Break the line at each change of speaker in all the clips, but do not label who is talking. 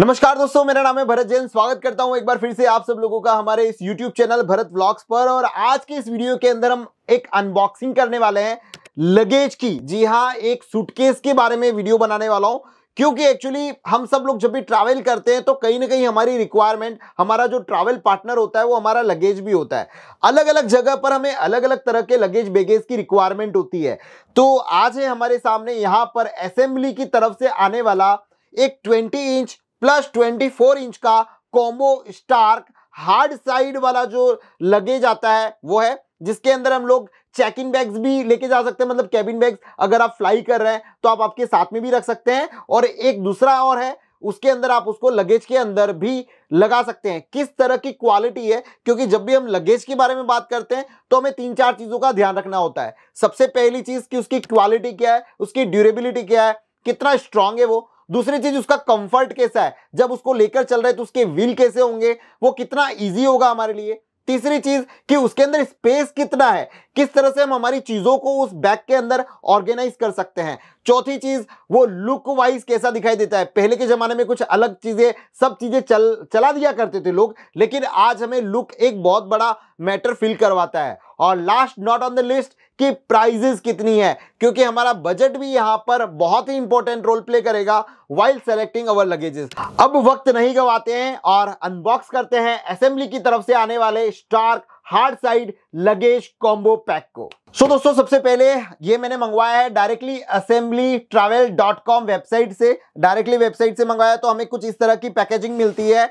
नमस्कार दोस्तों मेरा नाम है भरत जैन स्वागत करता हूं एक बार फिर से आप सब लोगों का हमारे इस YouTube चैनल भरत ब्लॉग्स पर और आज के इस वीडियो के अंदर हम एक अनबॉक्सिंग करने वाले हैं लगेज की जी हाँ एक सूटकेस के बारे में वीडियो बनाने वाला हूं क्योंकि एक्चुअली हम सब लोग जब भी ट्रैवल करते हैं तो कहीं ना कहीं हमारी रिक्वायरमेंट हमारा जो ट्रैवल पार्टनर होता है वो हमारा लगेज भी होता है अलग अलग जगह पर हमें अलग अलग तरह के लगेज बेगेज की रिक्वायरमेंट होती है तो आज है हमारे सामने यहाँ पर असेंबली की तरफ से आने वाला एक 20 इंच प्लस 24 इंच का कॉम्बो स्टार्क हार्ड साइड वाला जो लगे जाता है वो है जिसके अंदर हम लोग चेक इन बैग्स भी लेके जा सकते हैं मतलब कैबिन बैग्स अगर आप फ्लाई कर रहे हैं तो आप आपके साथ में भी रख सकते हैं और एक दूसरा और है उसके अंदर आप उसको लगेज के अंदर भी लगा सकते हैं किस तरह की क्वालिटी है क्योंकि जब भी हम लगेज के बारे में बात करते हैं तो हमें तीन चार चीज़ों का ध्यान रखना होता है सबसे पहली चीज़ कि उसकी क्वालिटी क्या है उसकी ड्यूरेबिलिटी क्या है कितना स्ट्रांग है वो दूसरी चीज उसका कंफर्ट कैसा है जब उसको लेकर चल रहे तो उसके व्हील कैसे होंगे वो कितना इजी होगा हमारे लिए तीसरी चीज कि उसके अंदर स्पेस कितना है किस तरह से हम हमारी चीजों को उस बैग के अंदर ऑर्गेनाइज कर सकते हैं चौथी चीज वो लुक वाइज कैसा दिखाई देता है पहले के जमाने में कुछ अलग चीजें सब चीजें चल चला दिया करते थे लोग लेकिन आज हमें लुक एक बहुत बड़ा मैटर फील करवाता है और last not on the list कि प्राइजेस कितनी है क्योंकि हमारा बजट भी यहाँ पर बहुत ही इंपॉर्टेंट रोल प्ले करेगा वाइल्ड सेलेक्टिंग अवर लगेजेस अब वक्त नहीं गवाते हैं और अनबॉक्स करते हैं असेंबली की तरफ से आने वाले Stark hard side luggage combo pack को सो so, दोस्तों सबसे पहले ये मैंने मंगवाया है directly assembly travel dot com website से डायरेक्टली वेबसाइट से मंगवाया तो हमें कुछ इस तरह की पैकेजिंग मिलती है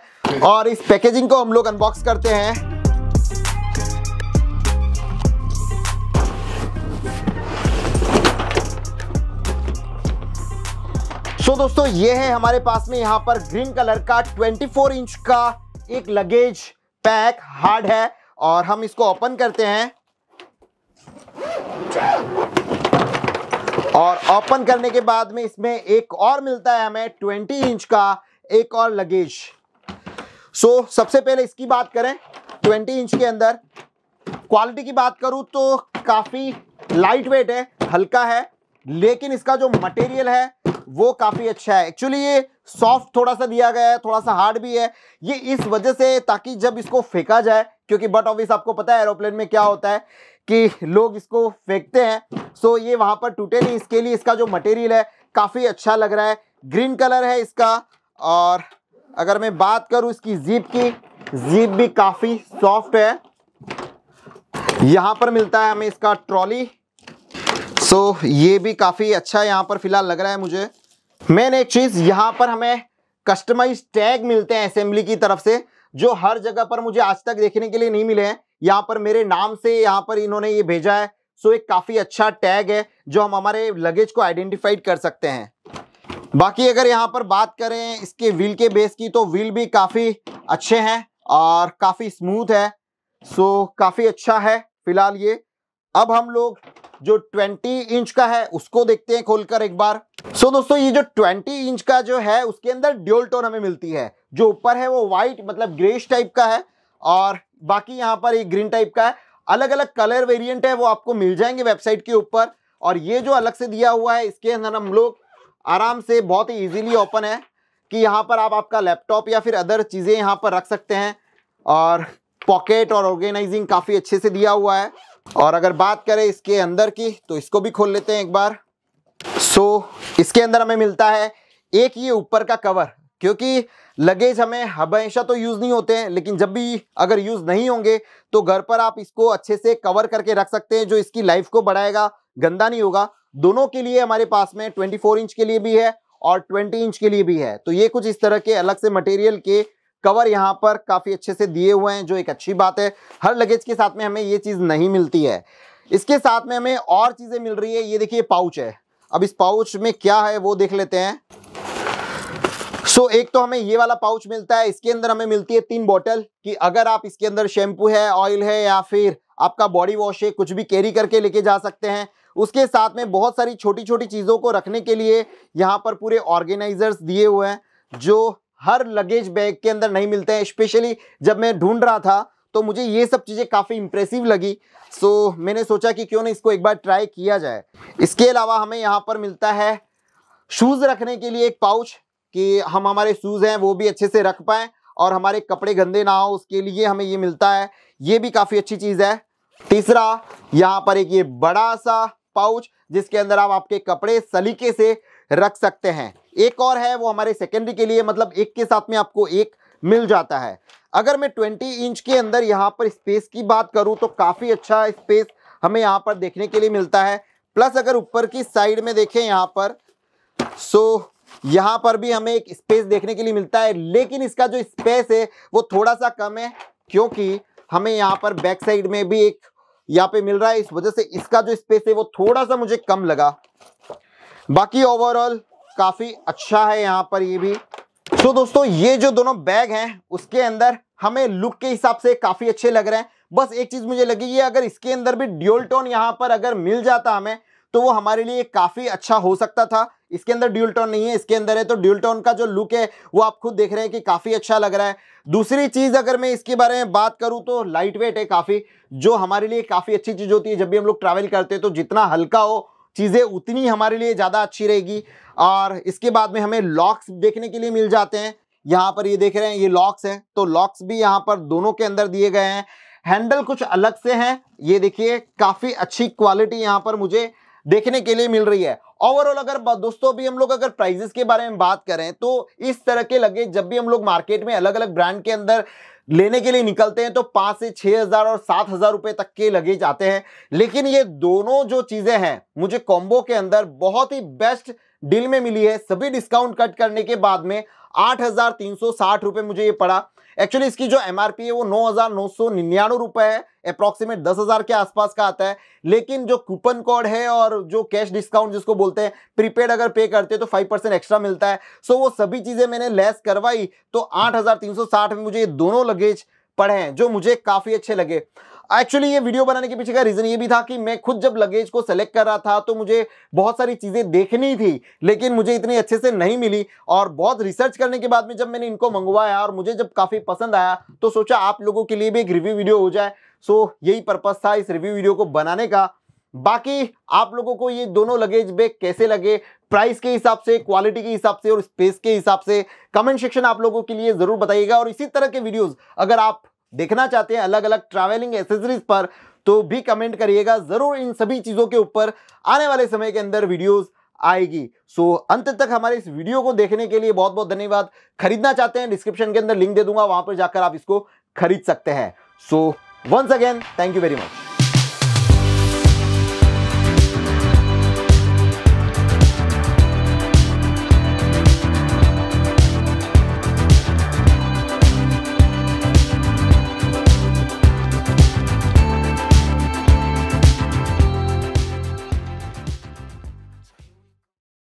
और इस पैकेजिंग को हम लोग अनबॉक्स करते हैं सो so, दोस्तों ये है हमारे पास में यहाँ पर ग्रीन कलर का 24 इंच का एक लगेज पैक हार्ड है और हम इसको ओपन करते हैं और ओपन करने के बाद में इसमें एक और मिलता है हमें 20 इंच का एक और लगेज सो so, सबसे पहले इसकी बात करें 20 इंच के अंदर क्वालिटी की बात करूं तो काफ़ी लाइट वेट है हल्का है लेकिन इसका जो मटेरियल है वो काफ़ी अच्छा है एक्चुअली ये सॉफ्ट थोड़ा सा दिया गया है थोड़ा सा हार्ड भी है ये इस वजह से ताकि जब इसको फेंका जाए क्योंकि बट ऑफिस आपको पता है एरोप्लेन में क्या होता है कि लोग इसको फेंकते हैं सो ये वहां पर टूटे नहीं इसके लिए इसका जो मटेरियल है काफ़ी अच्छा लग रहा है ग्रीन कलर है इसका और अगर मैं बात करूं इसकी जीप की जीप भी काफ़ी सॉफ्ट है यहां पर मिलता है हमें इसका ट्रॉली सो so, ये भी काफ़ी अच्छा यहाँ पर फिलहाल लग रहा है मुझे मेन एक चीज़ यहाँ पर हमें कस्टमाइज टैग मिलते हैं असेंबली की तरफ से जो हर जगह पर मुझे आज तक देखने के लिए नहीं मिले हैं यहाँ पर मेरे नाम से यहाँ पर इन्होंने ये भेजा है सो एक काफ़ी अच्छा टैग है जो हम हमारे लगेज को आइडेंटिफाइड कर सकते हैं बाकी अगर यहाँ पर बात करें इसके व्हील के बेस की तो व्हील भी काफ़ी अच्छे हैं और काफ़ी स्मूथ है सो काफ़ी अच्छा है फिलहाल ये अब हम लोग जो 20 इंच का है उसको देखते हैं खोलकर एक बार सो so, दोस्तों ये जो 20 इंच का जो है उसके अंदर ड्यूल टोन हमें मिलती है जो ऊपर है वो व्हाइट मतलब ग्रेस टाइप का है और बाकी यहाँ पर एक ग्रीन टाइप का है अलग अलग कलर वेरियंट है वो आपको मिल जाएंगे वेबसाइट के ऊपर और ये जो अलग से दिया हुआ है इसके अंदर हम लोग आराम से बहुत ही ईजिली ओपन है कि यहाँ पर आप आपका लैपटॉप या फिर अदर चीज़ें यहाँ पर रख सकते हैं और पॉकेट और ऑर्गेनाइजिंग काफ़ी अच्छे से दिया हुआ है और अगर बात करें इसके अंदर की तो इसको भी खोल लेते हैं एक बार सो so, इसके अंदर हमें मिलता है एक ये ऊपर का कवर क्योंकि लगेज हमें हमेशा तो यूज़ नहीं होते हैं लेकिन जब भी अगर यूज़ नहीं होंगे तो घर पर आप इसको अच्छे से कवर करके रख सकते हैं जो इसकी लाइफ को बढ़ाएगा गंदा नहीं होगा दोनों के लिए हमारे पास में 24 इंच के लिए भी है और 20 इंच के लिए भी है तो ये कुछ इस तरह के अलग से मटेरियल के कवर यहाँ पर काफ़ी अच्छे से दिए हुए हैं जो एक अच्छी बात है हर लगेज के साथ में हमें ये चीज़ नहीं मिलती है इसके साथ में हमें और चीज़ें मिल रही है ये देखिए पाउच है अब इस पाउच में क्या है वो देख लेते हैं सो so, एक तो हमें ये वाला पाउच मिलता है इसके अंदर हमें मिलती है तीन बोतल कि अगर आप इसके अंदर शैम्पू है ऑयल है या फिर आपका बॉडी वॉश है कुछ भी कैरी करके लेके जा सकते हैं उसके साथ में बहुत सारी छोटी छोटी चीज़ों को रखने के लिए यहाँ पर पूरे ऑर्गेनाइजर्स दिए हुए हैं जो हर लगेज बैग के अंदर नहीं मिलते हैं स्पेशली जब मैं ढूंढ रहा था तो मुझे ये सब चीज़ें काफ़ी इंप्रेसिव लगी सो so, मैंने सोचा कि क्यों ना इसको एक बार ट्राई किया जाए इसके अलावा हमें यहाँ पर मिलता है शूज़ रखने के लिए एक पाउच कि हम हमारे शूज़ हैं वो भी अच्छे से रख पाएँ और हमारे कपड़े गंदे ना हो उसके लिए हमें ये मिलता है ये भी काफ़ी अच्छी चीज़ है तीसरा यहाँ पर एक ये बड़ा सा पाउच जिसके अंदर आप आपके कपड़े सलीके से रख सकते हैं एक और है वो हमारे सेकेंडरी के लिए मतलब एक के साथ में आपको एक मिल जाता है अगर मैं 20 इंच के अंदर यहाँ पर स्पेस की बात करूँ तो काफ़ी अच्छा स्पेस हमें यहाँ पर देखने के लिए मिलता है प्लस अगर ऊपर की साइड में देखें यहाँ पर सो यहाँ पर भी हमें एक स्पेस देखने के लिए मिलता है लेकिन इसका जो स्पेस है वो थोड़ा सा कम है क्योंकि हमें यहाँ पर बैक साइड में भी एक यहाँ पे मिल रहा है इस वजह से इसका जो स्पेस है वो थोड़ा सा मुझे कम लगा बाकी ओवरऑल काफ़ी अच्छा है यहाँ पर ये भी तो दोस्तों ये जो दोनों बैग हैं उसके अंदर हमें लुक के हिसाब से काफ़ी अच्छे लग रहे हैं बस एक चीज़ मुझे लगी ये अगर इसके अंदर भी ड्यूल टोन यहाँ पर अगर मिल जाता हमें तो वो हमारे लिए काफ़ी अच्छा हो सकता था इसके अंदर ड्यूल टोन नहीं है इसके अंदर है तो ड्यूल टोन का जो लुक है वो आप खुद देख रहे हैं कि काफ़ी अच्छा लग रहा है दूसरी चीज़ अगर मैं इसके बारे में बात करूँ तो लाइट वेट है काफ़ी जो हमारे लिए काफ़ी अच्छी चीज़ होती है जब भी हम लोग ट्रैवल करते हैं तो जितना हल्का हो चीज़ें उतनी हमारे लिए ज़्यादा अच्छी रहेगी और इसके बाद में हमें लॉक्स देखने के लिए मिल जाते हैं यहाँ पर ये देख रहे हैं ये लॉक्स हैं तो लॉक्स भी यहाँ पर दोनों के अंदर दिए गए हैं हैंडल कुछ अलग से हैं ये देखिए काफ़ी अच्छी क्वालिटी यहाँ पर मुझे देखने के लिए मिल रही है ओवरऑल अगर दोस्तों अभी हम लोग अगर प्राइजेस के बारे में बात करें तो इस तरह के लगेज जब भी हम लोग मार्केट में अलग अलग ब्रांड के अंदर लेने के लिए निकलते हैं तो पांच से छह हज़ार और सात हज़ार रुपए तक के लगे जाते हैं लेकिन ये दोनों जो चीज़ें हैं मुझे कॉम्बो के अंदर बहुत ही बेस्ट डील में मिली है सभी डिस्काउंट कट करने के बाद में आठ हज़ार तीन सौ साठ रुपए मुझे ये पड़ा एक्चुअली इसकी जो एमआरपी है वो नौ हजार नौ सौ रुपए है अप्रोक्सीमेट दस हजार के आसपास का आता है लेकिन जो कूपन कोड है और जो कैश डिस्काउंट जिसको बोलते हैं प्रीपेड अगर पे करते हैं तो फाइव परसेंट एक्स्ट्रा मिलता है सो वो सभी चीजें मैंने लेस करवाई तो आठ हजार तीन सौ साठ में मुझे ये दोनों लगेज पड़े हैं जो मुझे काफी अच्छे लगे एक्चुअली ये वीडियो बनाने के पीछे का रीजन ये भी था कि मैं खुद जब लगेज को सेलेक्ट कर रहा था तो मुझे बहुत सारी चीजें देखनी थी लेकिन मुझे इतनी अच्छे से नहीं मिली और बहुत रिसर्च करने के बाद में जब मैंने इनको मंगवाया और मुझे जब काफी पसंद आया तो सोचा आप लोगों के लिए भी एक रिव्यू वीडियो हो जाए सो यही पर्पज था इस रिव्यू वीडियो को बनाने का बाकी आप लोगों को ये दोनों लगेज बैग कैसे लगे प्राइस के हिसाब से क्वालिटी के हिसाब से और स्पेस के हिसाब से कमेंट सेक्शन आप लोगों के लिए ज़रूर बताइएगा और इसी तरह के वीडियोस अगर आप देखना चाहते हैं अलग अलग ट्रैवलिंग एसेसरीज पर तो भी कमेंट करिएगा ज़रूर इन सभी चीज़ों के ऊपर आने वाले समय के अंदर वीडियोस आएगी सो so, अंत तक हमारे इस वीडियो को देखने के लिए बहुत बहुत धन्यवाद खरीदना चाहते हैं डिस्क्रिप्शन के अंदर लिंक दे दूंगा वहां पर जाकर आप इसको खरीद सकते हैं so once again thank you very much